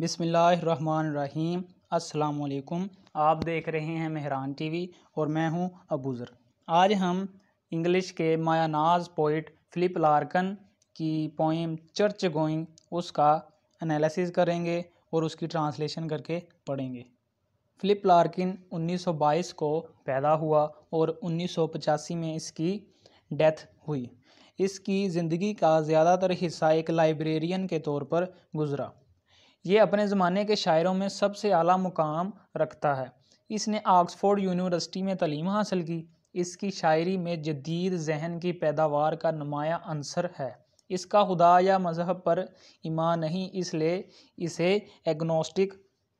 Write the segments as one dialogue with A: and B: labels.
A: बिसमीम् अल्लाम आप देख रहे हैं मेहरान टीवी और मैं हूं अबूज़र आज हम इंग्लिश के मायानाज पोइट फ़िलिप लार्कन की पोइम चर्च गोइंग उसका एनालिसिस करेंगे और उसकी ट्रांसलेशन करके पढ़ेंगे फ़िलिप लार्किन 1922 को पैदा हुआ और पचासी में इसकी डेथ हुई इसकी ज़िंदगी का ज़्यादातर हिस्सा एक लाइब्रेरियन के तौर पर गुजरा ये अपने ज़माने के शायरों में सबसे आला मुकाम रखता है इसने ऑक्सफोर्ड यूनिवर्सिटी में तलीम हासिल की इसकी शायरी में जदीद जहन की पैदावार का नुमाया अंसर है इसका खुदा या मज़हब पर ईमान नहीं इसलिए इसे एग्नोस्टिक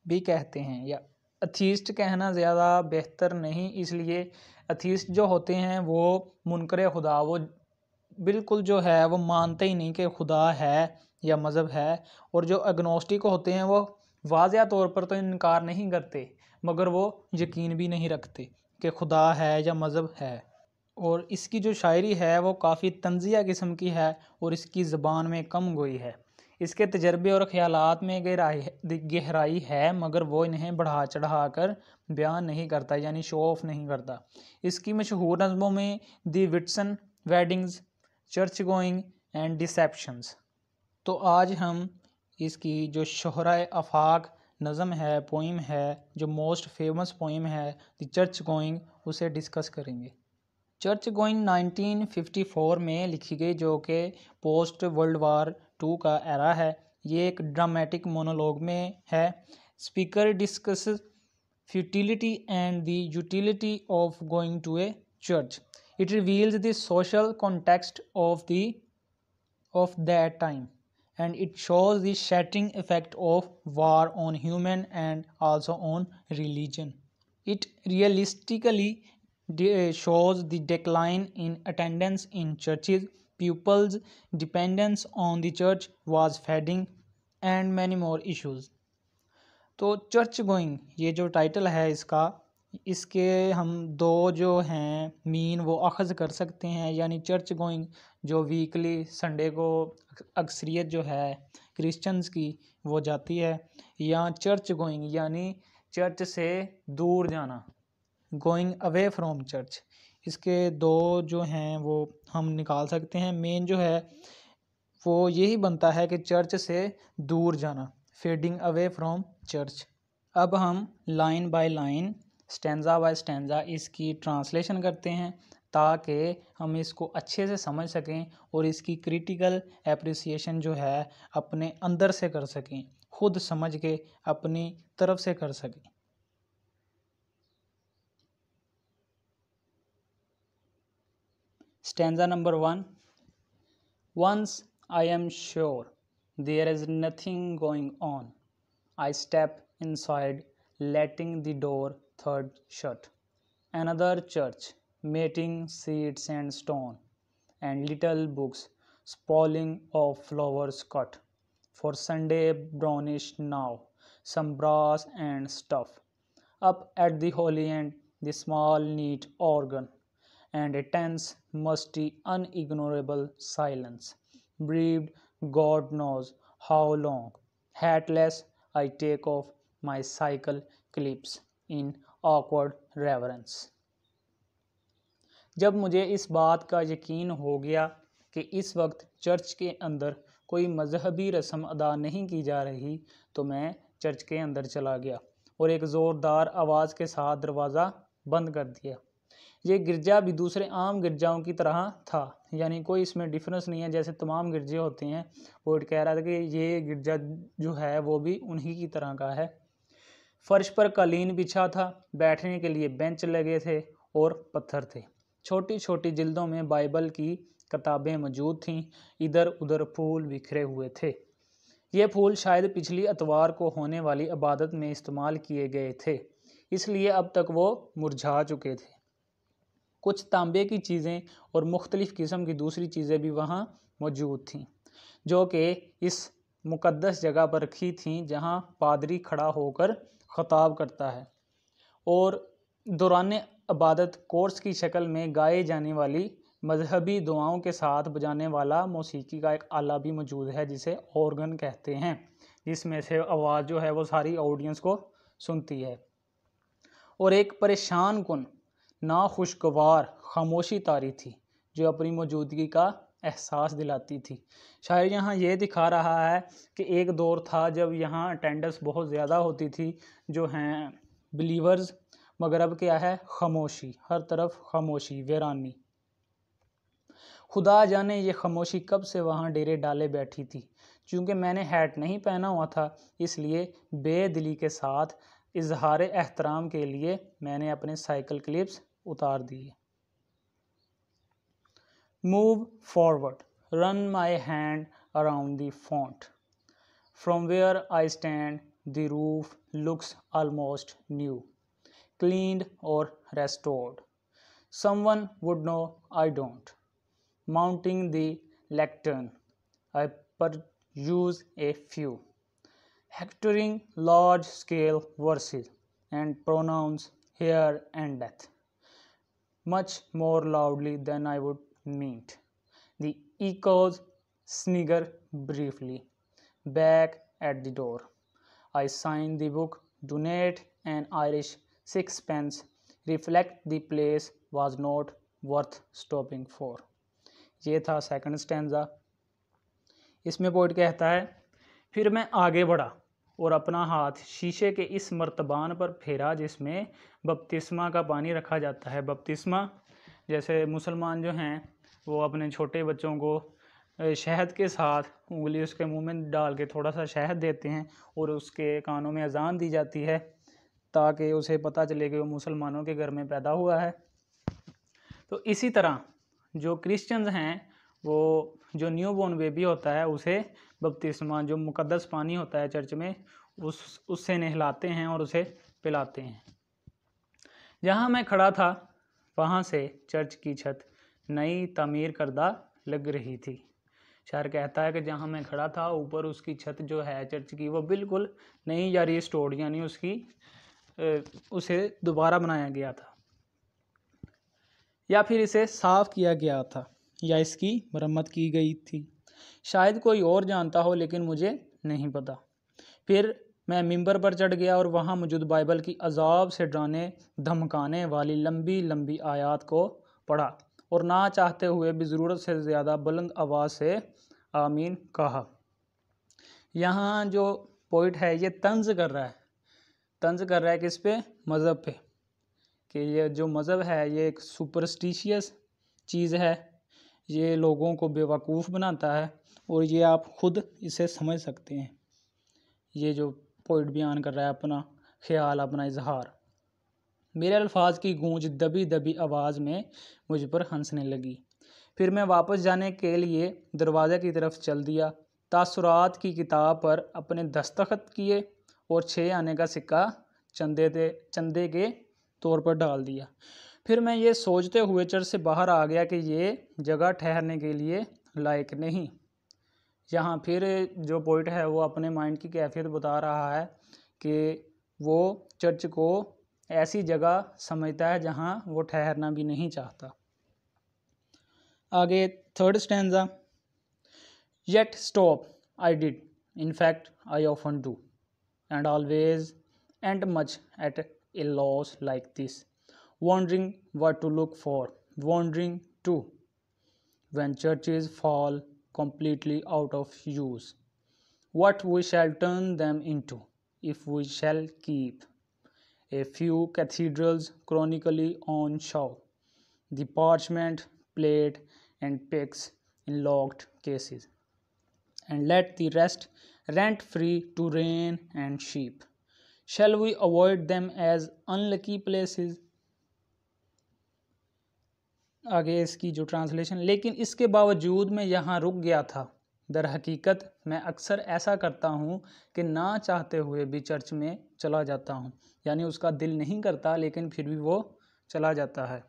A: भी कहते हैं या अथीस्ट कहना ज़्यादा बेहतर नहीं इसलिए अथीस्ट जो होते हैं वो मुनकर खुदा वो बिल्कुल जो है वो मानते ही नहीं कि खुदा है या मज़हब है और जो एग्नोस्टिक होते हैं वो वाजिया तौर पर तो इनकार नहीं करते मगर वो यकीन भी नहीं रखते कि खुदा है या मज़हब है और इसकी जो शायरी है वो काफ़ी तंजिया किस्म की है और इसकी ज़बान में कम गोई है इसके तजर्बे और ख्याल में गहराई गहराई है मगर वो इन्हें बढ़ा चढ़ा कर बयान नहीं करता यानी शो ऑफ नहीं करता इसकी मशहूर नज़मों में the Whitsun weddings church going and deceptions तो आज हम इसकी जो शहरा आफाक नज़म है पोइम है जो मोस्ट फेमस पोइम है द चर्च गोइंग उसे डिस्कस करेंगे चर्च गोइंग 1954 में लिखी गई जो कि पोस्ट वर्ल्ड वार टू का एरा है ये एक ड्रामेटिक मोनोलॉग में है speaker discuss futility and the utility of going to a church it reveals the social context of the of that time and it shows the shattering effect of war on human and also on religion. It realistically shows the decline in attendance in churches, people's dependence on the church was fading, and many more issues. तो church going ये जो title है इसका इसके हम दो जो हैं मीन वो अखज़ कर सकते हैं यानी चर्च गोइंग जो वीकली संडे को अक्सरियत जो है क्रिश्चियंस की वो जाती है या चर्च गोइंग यानी चर्च से दूर जाना गोइंग अवे फ्रॉम चर्च इसके दो जो हैं वो हम निकाल सकते हैं मेन जो है वो यही बनता है कि चर्च से दूर जाना फेडिंग अवे फ्रॉम चर्च अब हम line by line stanza by stanza इसकी ट्रांसलेशन करते हैं ताकि हम इसको अच्छे से समझ सकें और इसकी क्रिटिकल एप्रिसिएशन जो है अपने अंदर से कर सकें खुद समझ के अपनी तरफ से कर सकें stanza number one once I am sure there is nothing going on I step inside letting the door third shirt, Another church, mating seeds and stone, and little books, spalling of flowers cut. For Sunday brownish now, some brass and stuff. Up at the holy end, the small neat organ, and a tense, musty, unignorable silence, breathed God knows how long. Hatless, I take off my cycle clips. In awkward reverence जब मुझे इस बात का यकीन हो गया कि इस वक्त चर्च के अंदर कोई मजहबी रस्म अदा नहीं की जा रही तो मैं चर्च के अंदर चला गया और एक ज़ोरदार आवाज़ के साथ दरवाज़ा बंद कर दिया ये गिरजा भी दूसरे आम गिरजाओं की तरह था यानी कोई इसमें डिफरेंस नहीं है जैसे तमाम गिरजे होते हैं वो कह रहा था कि ये गिरजा जो है वो भी उन्हीं की तरह का है फर्श पर कालीन बिछा था बैठने के लिए बेंच लगे थे और पत्थर थे छोटी छोटी जिल्दों में बाइबल की किताबें मौजूद थीं इधर उधर फूल बिखरे हुए थे ये फूल शायद पिछली अतवार को होने वाली इबादत में इस्तेमाल किए गए थे इसलिए अब तक वो मुरझा चुके थे कुछ तांबे की चीज़ें और मुख्तलिफ़ किस्म की दूसरी चीज़ें भी वहाँ मौजूद थीं जो कि इस मुकद्दस जगह पर रखी थीं जहाँ पादरी खड़ा होकर ख़ताब करता है और दौरान इबादत कोर्स की शक्ल में गाए जाने वाली मजहबी दुआओं के साथ बजाने वाला मौसीकी का एक आला भी मौजूद है जिसे ऑर्गन कहते हैं जिसमें से आवाज़ जो है वो सारी ऑडियंस को सुनती है और एक परेशान कन नाखुशगवार खामोशी तारी थी जो अपनी मौजूदगी का एहसास दिलाती थी शायर यहाँ ये दिखा रहा है कि एक दौर था जब यहाँ अटेंडेंस बहुत ज़्यादा होती थी जो हैं बिलीवर्स मगर अब क्या है खामोशी हर तरफ खामोशी वेरानी खुदा जाने ये खामोशी कब से वहाँ डेरे डाले बैठी थी चूँकि मैंने हैट नहीं पहना हुआ था इसलिए बेदिली के साथ इजहार एहतराम के लिए मैंने अपने साइकिल क्लिप्स उतार दिए Move forward. Run my hand around the font. From where I stand, the roof looks almost new, cleaned or restored. Someone would know I don't. Mounting the lectern, I peruse a few. Hectoring large scale verses and pronouns here and death much more loudly than I would meant. The echoes snigger briefly back at the door. I sign the book, donate an Irish sixpence, reflect the place was not worth stopping for. ye tha second stanza isme poet kehta hai fir main aage badha और अपना हाथ शीशे के इस मर्तबान पर फेरा जिसमें बपतिस्मा का पानी रखा जाता है बपतिस्मा जैसे मुसलमान जो हैं वो अपने छोटे बच्चों को शहद के साथ उंगली उसके मुंह में डाल के थोड़ा सा शहद देते हैं और उसके कानों में अजान दी जाती है ताकि उसे पता चले कि वो मुसलमानों के घर में पैदा हुआ है तो इसी तरह जो क्रिश्चियंस हैं वो जो न्यू बॉर्न बेबी होता है उसे बपतिस्मा जो मुकदस पानी होता है चर्च में उस उससे नहलाते हैं और उसे पिलाते हैं जहाँ मैं खड़ा था वहाँ से चर्च की छत नई तमीर करदा लग रही थी शायर कहता है कि जहाँ मैं खड़ा था ऊपर उसकी छत जो है चर्च की वो बिल्कुल नहीं जा रही स्टोर यानी उसकी उसे दोबारा बनाया गया था या फिर इसे साफ़ किया गया था या इसकी मरम्मत की गई थी शायद कोई और जानता हो लेकिन मुझे नहीं पता फिर मैं मिंबर पर चढ़ गया और वहाँ मौजूद बाइबल की अजाब से डराने धमकाने वाली लंबी लंबी आयात को पढ़ा और ना चाहते हुए भी ज़रूरत से ज़्यादा बुलंद आवाज़ से आमीन कहा यहाँ जो पोइट है ये तंज कर रहा है तंज कर रहा है किस पे मज़हब पे कि ये जो मज़हब है ये एक सुपरस्टिशियस चीज़ है ये लोगों को बेवकूफ़ बनाता है और ये आप खुद इसे समझ सकते हैं ये जो पोइट बयान कर रहा है अपना ख्याल अपना इजहार मेरे अल्फाज की गूंज दबी दबी आवाज़ में मुझ पर हंसने लगी फिर मैं वापस जाने के लिए दरवाज़े की तरफ चल दिया तासुरात की किताब पर अपने दस्तखत किए और छः आने का सिक्का चंदे दे चंदे के तौर पर डाल दिया फिर मैं ये सोचते हुए चर्च से बाहर आ गया कि ये जगह ठहरने के लिए लायक नहीं यहाँ फिर जो पोइट है वो अपने माइंड की कैफियत बता रहा है कि वो चर्च को ऐसी जगह समझता है जहाँ वो ठहरना भी नहीं चाहता आगे third stanza yet stop I did in fact I often do and always end much at a loss like this wondering what to look for wondering too when fall completely out of use what we shall turn them into if we shall keep a few cathedrals chronically on show, the parchment, plate, and picks in locked cases, and let the rest rent free to rain and sheep. Shall we avoid them as unlucky places? आगे इसकी जो translation लेकिन इसके बावजूद मैं यहाँ रुक गया था दर हकीकत मैं अक्सर ऐसा करता हूँ कि ना चाहते हुए भी चर्च में चला जाता हूँ यानी उसका दिल नहीं करता लेकिन फिर भी वो चला जाता है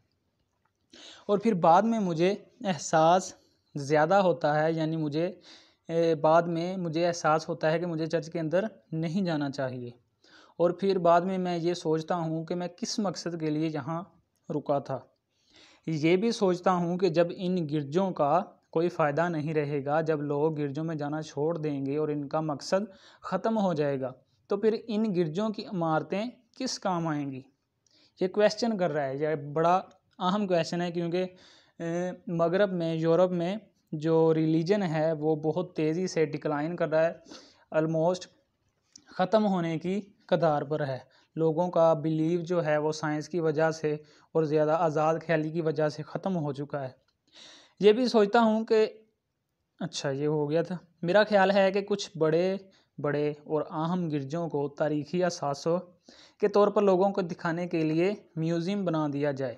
A: और फिर बाद में मुझे एहसास ज़्यादा होता है यानी मुझे बाद में मुझे एहसास होता है कि मुझे चर्च के अंदर नहीं जाना चाहिए और फिर बाद में मैं ये सोचता हूँ कि मैं किस मकसद के लिए यहाँ रुका था ये भी सोचता हूँ कि जब इन गिरजों का कोई फ़ायदा नहीं रहेगा जब लोग गिरजों में जाना छोड़ देंगे और इनका मकसद ख़त्म हो जाएगा तो फिर इन गिरजों की इमारतें किस काम आएंगी ये क्वेश्चन कर रहा है यह बड़ा अहम क्वेश्चन है क्योंकि मगरब में यूरोप में जो रिलीजन है वो बहुत तेज़ी से डिक्लाइन कर रहा है अलमोस्ट ख़त्म होने की कदार पर है लोगों का बिलीव जो है वो साइंस की वजह से और ज़्यादा आज़ाद ख्याली की वजह से ख़त्म हो चुका है ये भी सोचता हूँ कि अच्छा ये हो गया था मेरा ख्याल है कि कुछ बड़े बड़े और अहम गिरजों को तारीखी असासों के तौर पर लोगों को दिखाने के लिए म्यूज़ियम बना दिया जाए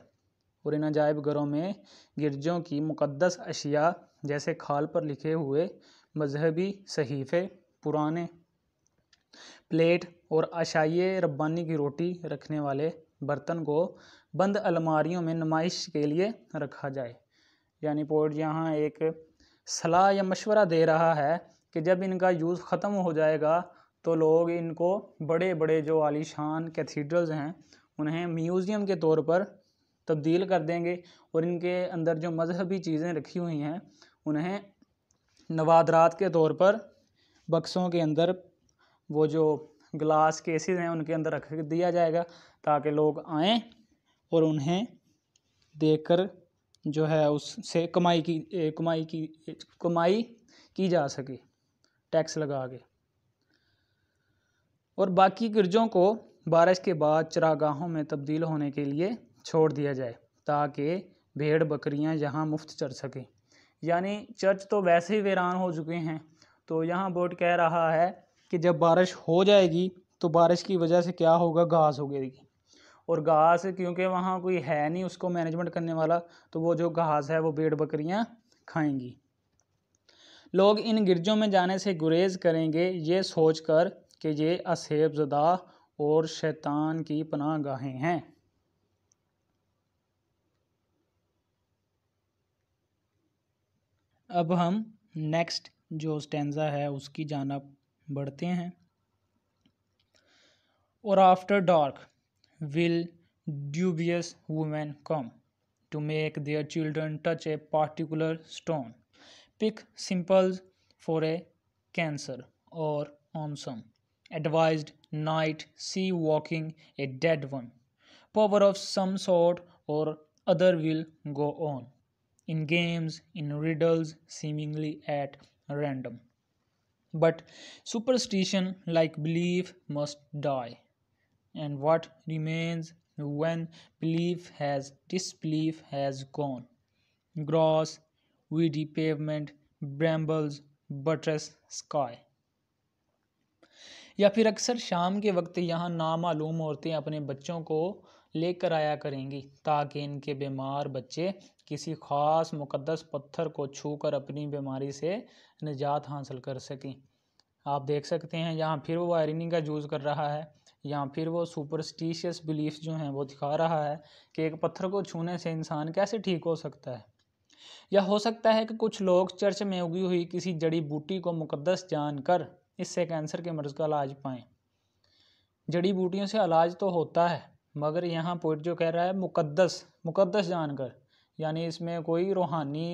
A: और इन अजायब घरों में गिरजों की मुक़दस अशिया जैसे खाल पर लिखे हुए मजहबी सहीफ़े पुराने प्लेट और अशाइए रब्बानी की रोटी रखने वाले बर्तन को बंद अलमारियों में नुमाइश के लिए रखा जाए यानी पोइट यहाँ एक सलाह या मशवरा दे रहा है कि जब इनका यूज़ ख़त्म हो जाएगा तो लोग इनको बड़े बड़े जो आलीशान कैथीड्रल्स हैं उन्हें म्यूज़ियम के तौर पर तब्दील कर देंगे और इनके अंदर जो मजहबी चीज़ें रखी हुई हैं उन्हें नवादरात के तौर पर बक्सों के अंदर वो जो ग्लास केसेस हैं उनके अंदर रख दिया जाएगा ताकि लोग आएँ और उन्हें देखकर जो है उससे कमाई की ए, कमाई की कमाई की जा सके टैक्स लगा के और बाकी गिरजों को बारिश के बाद चरागाहों में तब्दील होने के लिए छोड़ दिया जाए ताकि भेड़ बकरियां यहाँ मुफ्त चर सकें यानी चर्च तो वैसे ही वीरान हो चुके हैं तो यहाँ बोर्ड कह रहा है कि जब बारिश हो जाएगी तो बारिश की वजह से क्या होगा घास हो गएगी और घास क्योंकि वहाँ कोई है नहीं उसको मैनेजमेंट करने वाला तो वो जो घास है वो भेड़ बकरियाँ खाएंगी लोग इन गिरजों में जाने से गुरेज करेंगे ये सोच कर कि ये असेब जदा और शैतान की पनाह गाहें हैं अब हम नेक्स्ट जो स्टेंजा है उसकी जानब बढ़ते हैं और after dark will dubious women come to make their children touch a particular stone? Pick simples for a cancer or on some Advised night, see walking a dead one. Power of some sort or other will go on. In games, in riddles, seemingly at random. But superstition, like belief, must die. and what remains when belief has disbelief has gone grass weedy pavement brambles buttress sky या फिर अक्सर शाम के वक्त यहाँ नामालूम औरतें अपने बच्चों को लेकर आया करेंगी ताकि इनके बीमार बच्चे किसी खास मुकद्दस पत्थर को छूकर अपनी बीमारी से निजात हासिल कर सकें आप देख सकते हैं यहाँ फिर वो आयरनिंग का यूज़ कर रहा है या फिर वो सुपरस्टिशियस बिलीफ जो हैं वो दिखा रहा है कि एक पत्थर को छूने से इंसान कैसे ठीक हो सकता है या हो सकता है कि कुछ लोग चर्च में उगी हुई किसी जड़ी बूटी को जान जानकर इससे कैंसर के मर्ज़ का इलाज पाएँ जड़ी बूटियों से इलाज तो होता है मगर यहाँ पोइट जो कह रहा है मुकदस मुकदस जानकर यानी इसमें कोई रूहानी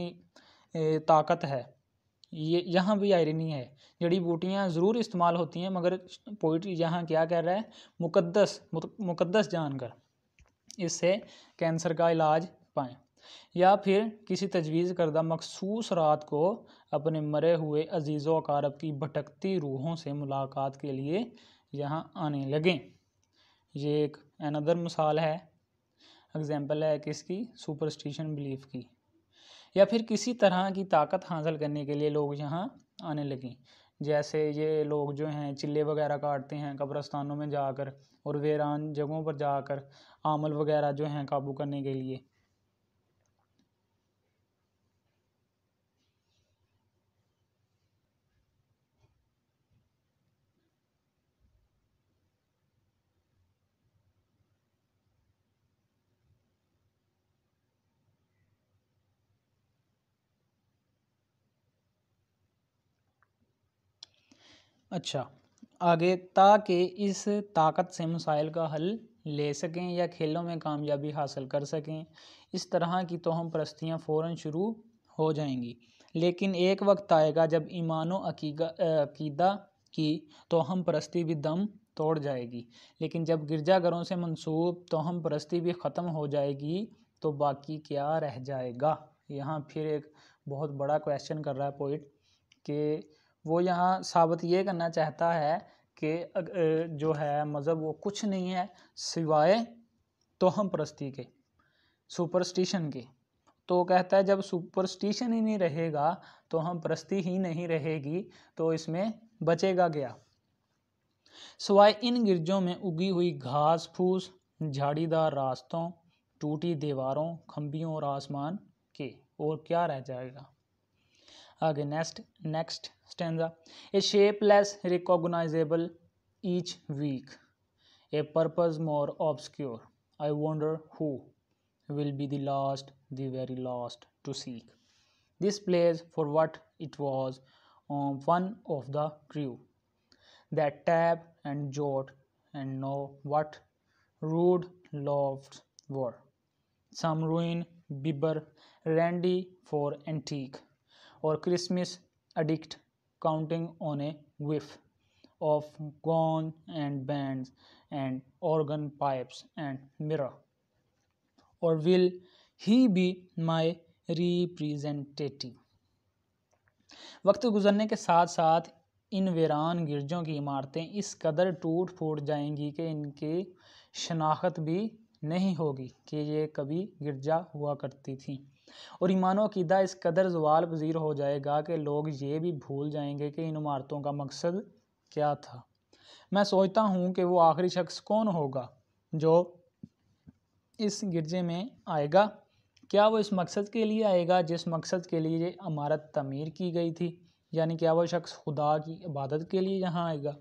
A: ताकत है ये यहाँ भी आयरनी है जड़ी बूटियाँ ज़रूर इस्तेमाल होती हैं मगर पोइट्री यहाँ क्या कह रहा है मुकद्दस मुकद्दस जानकर इससे कैंसर का इलाज पाएँ या फिर किसी तजवीज़ करदा मखसूस रात को अपने मरे हुए अजीज़ अकारब की भटकती रूहों से मुलाकात के लिए यहाँ आने लगें ये एक अनदर मिसाल है एग्ज़ाम्पल है किसकी सुपरस्टिशन बिलीफ की या फिर किसी तरह की ताकत हासिल करने के लिए लोग यहाँ आने लगे जैसे ये लोग जो हैं चिल्ले वगैरह काटते हैं कब्रस्तानों में जाकर और वीरान जगहों पर जाकर आमल वगैरह जो हैं काबू करने के लिए अच्छा आगे ताकि इस ताकत से मसाइल का हल ले सकें या खेलों में कामयाबी हासिल कर सकें इस तरह की तो हम परस्तियाँ फ़ौर शुरू हो जाएंगी लेकिन एक वक्त आएगा जब ईमान अकीदा की तो हम परस्ती भी दम तोड़ जाएगी लेकिन जब गिरजाघरों से मंसूब तो हम परस्ती भी ख़त्म हो जाएगी तो बाकी क्या रह जाएगा यहाँ फिर एक बहुत बड़ा क्वेश्चन कर रहा है पोइट कि वो यहाँ साबित ये करना चाहता है कि जो है मज़हब वो कुछ नहीं है सिवाय तोहम परस्ती के सुपरस्टिशन के तो कहता है जब सुपरस्टिशन ही नहीं रहेगा तो हम परस्ती ही नहीं रहेगी तो इसमें बचेगा गया सिवाय इन गिरजों में उगी हुई घास फूस झाड़ीदार रास्तों टूटी दीवारों खम्बियों और आसमान के और क्या रह जाएगा Again, next next stanza a shapeless recognizable each week a purpose more obscure i wonder who will be the last, the very last to seek. This plays for what it was on um, one of the crew that tab and jot and know what rude lofts were. Some ruin, bibber, randy for antique. और Christmas addict counting on a whiff of gown and band and organ pipes and myrrh और will he be my representative वक्त गुजरने के साथ साथ इन वीरान गिरजों की इमारतें इस कदर टूट फूट जाएंगी कि इनकी शनाख्त भी नहीं होगी कि ये कभी गिरजा हुआ करती थी और ईमानों अकीदा इस कदर जवाल पजीर हो जाएगा कि लोग ये भी भूल जाएंगे कि इन इमारतों का मकसद क्या था मैं सोचता हूँ कि वो आखिरी शख्स कौन होगा जो इस गिरजे में आएगा क्या वो इस मकसद के लिए आएगा जिस मकसद के लिए ये इमारत तमीर की गई थी यानी क्या वो शख्स खुदा की इबादत के लिए यहाँ आएगा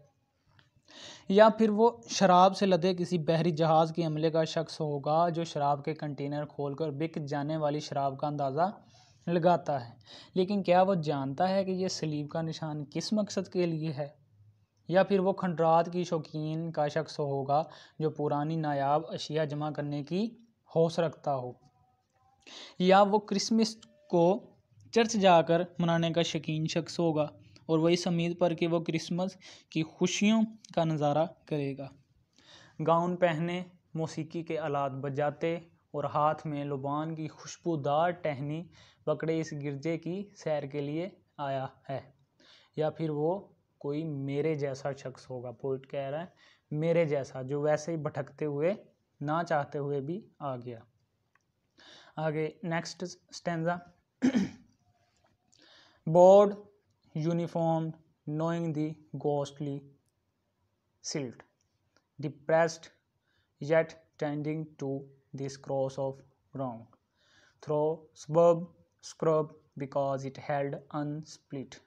A: या फिर वो शराब से लदे किसी बहरी जहाज़ के अमले का शख्स होगा जो शराब के कंटेनर खोलकर बिक जाने वाली शराब का अंदाज़ा लगाता है लेकिन क्या वो जानता है कि यह सलीब का निशान किस मकसद के लिए है या फिर वो खंडरात की शौकीन का शख्स होगा जो पुरानी नायाब अशिया जमा करने की हौस रखता हो या वो क्रिसमस को चर्च जाकर मनाने का शौकीन शख्स होगा और वही इस उम्मीद पर कि वो क्रिसमस की खुशियों का नज़ारा करेगा गाउन पहने मौसीकी के आलात बजाते और हाथ में लुबान की खुशबूदार टहनी पकड़े इस गिरजे की सैर के लिए आया है या फिर वो कोई मेरे जैसा शख्स होगा पोइट कह रहा है मेरे जैसा जो वैसे ही भटकते हुए ना चाहते हुए भी आ गया आगे next stanza bored uniformed, knowing the ghostly silt, depressed yet tending to this cross of ground. Through suburb scrub because it held unsplit.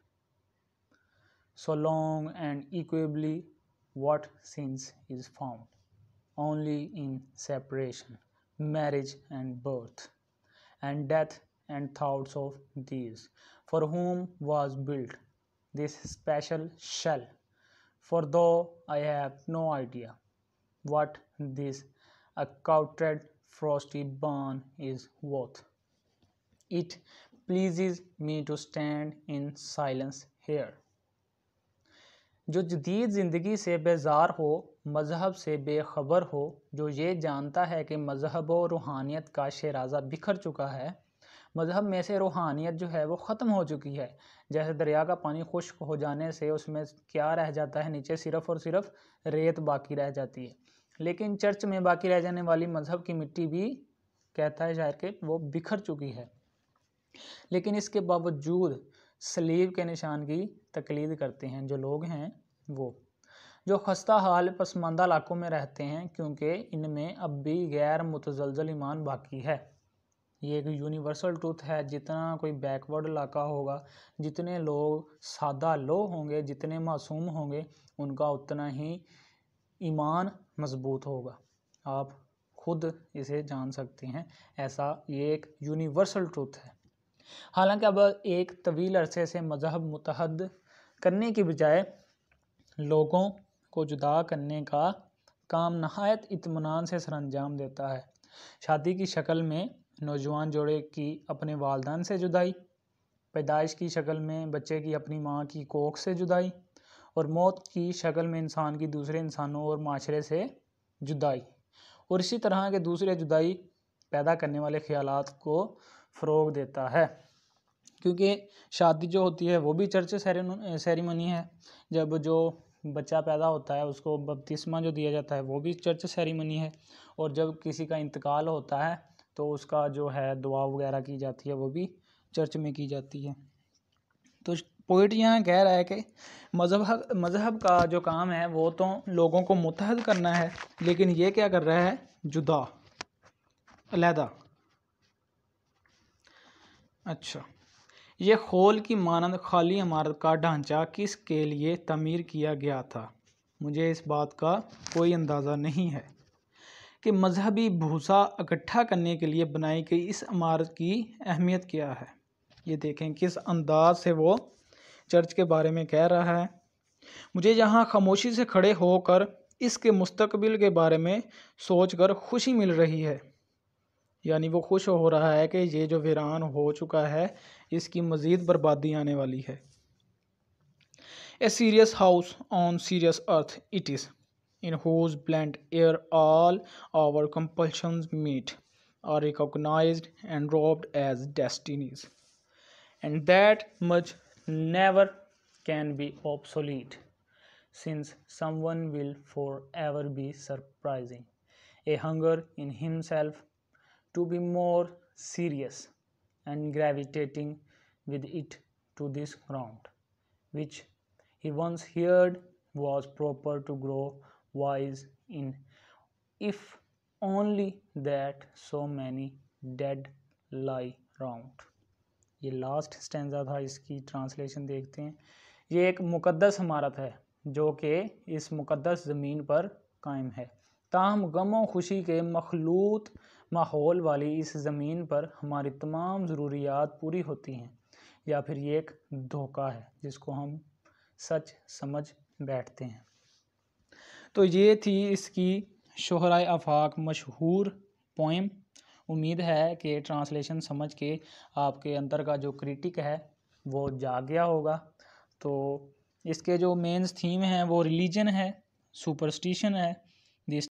A: So long and equably what since is found, only in separation, marriage and birth, and death and thoughts of these. for whom was built this special shell for though I have no idea what this accoutred frosty barn is worth. It pleases me to stand in silence here. जो जदीद ज़िंदगी से बेजार हो मज़हब से बेखबर हो जो ये जानता है कि मज़हब व रूहानियत का शराजा बिखर चुका है मज़हब में से रूहानियत जो है वो ख़त्म हो चुकी है जैसे दरिया का पानी खुश्क हो जाने से उसमें क्या रह जाता है नीचे सिर्फ़ और सिर्फ रेत बाकी रह जाती है लेकिन चर्च में बाकी रह जाने वाली मज़हब की मिट्टी भी कहता है शायर के वो बिखर चुकी है लेकिन इसके बावजूद सलीब के निशान की तकलीद करते हैं जो लोग हैं वो जो खस्ता हाल पसमानदा इलाकों में रहते हैं क्योंकि इनमें अब भी गैर मुतजलजल ईमान बाकी है ये एक यूनिवर्सल ट्रूथ है जितना कोई बैकवर्ड इलाका होगा जितने लोग सादा लो होंगे जितने मासूम होंगे उनका उतना ही ईमान मजबूत होगा आप खुद इसे जान सकते हैं ऐसा ये एक यूनिवर्सल ट्रूथ है हालांकि अब एक तवील अरसे से मज़हब मुतहद करने की बजाय लोगों को जुदा करने का काम नहायत इतमान से सरंजाम देता है शादी की शक्ल में नौजवान जोड़े की अपने वालदान से जुदाई पैदाइश की शक्ल में बच्चे की अपनी माँ की कोख से जुदाई और मौत की शक्ल में इंसान की दूसरे इंसानों और माशरे से जुदाई और इसी तरह के दूसरे जुदाई पैदा करने वाले ख्याल को फ़रोग देता है क्योंकि शादी जो होती है वो भी चर्च सेरेमनी है जब जो बच्चा पैदा होता है उसको बपतिस्मा जो दिया जाता है वो भी चर्च सेरेमनी है और जब किसी का इंतकाल होता है तो उसका जो है दुआ वगैरह की जाती है वो भी चर्च में की जाती है तो पोइट यहाँ कह रहा है कि मजहब मज़हब का जो काम है वो तो लोगों को मुतहद करना है लेकिन ये क्या कर रहा है जुदा अलहदा अच्छा ये खोल की मानंद खाली इमारत का ढांचा किस के लिए तमीर किया गया था मुझे इस बात का कोई अंदाज़ा नहीं है के मजहबी भूसा इकट्ठा करने के लिए बनाई गई इस इमारत की अहमियत क्या है ये देखें किस अंदाज से वो चर्च के बारे में कह रहा है मुझे यहाँ खामोशी से खड़े होकर इसके मुस्तकबिल के बारे में सोच कर खुशी मिल रही है यानी वो खुश हो रहा है कि ये जो वीरान हो चुका है इसकी मज़ीद बर्बादी आने वाली है a serious house on serious earth it is in whose bland air all our compulsions meet are recognized and robbed as destinies and that much never can be obsolete since someone will forever be surprising a hunger in himself to be more serious and gravitating with it to this ground which he once heard was proper to grow wise in if only that so many dead lie round ये last stanza था इसकी translation देखते हैं ये एक मुक़दस इमारत है जो कि इस मुक़दस ज़मीन पर कायम है ताहम गम व खुशी के मखलूत माहौल वाली इस ज़मीन पर हमारी तमाम ज़रूरियात पूरी होती हैं या फिर ये एक धोखा है जिसको हम सच समझ बैठते हैं तो ये थी इसकी शहरा आफाक मशहूर पोइम उम्मीद है कि ट्रांसलेशन समझ के आपके अंदर का जो क्रिटिक है वो जाग गया होगा तो इसके जो मेन्स थीम हैं वो रिलीजन है सुपरस्टिशन है दिस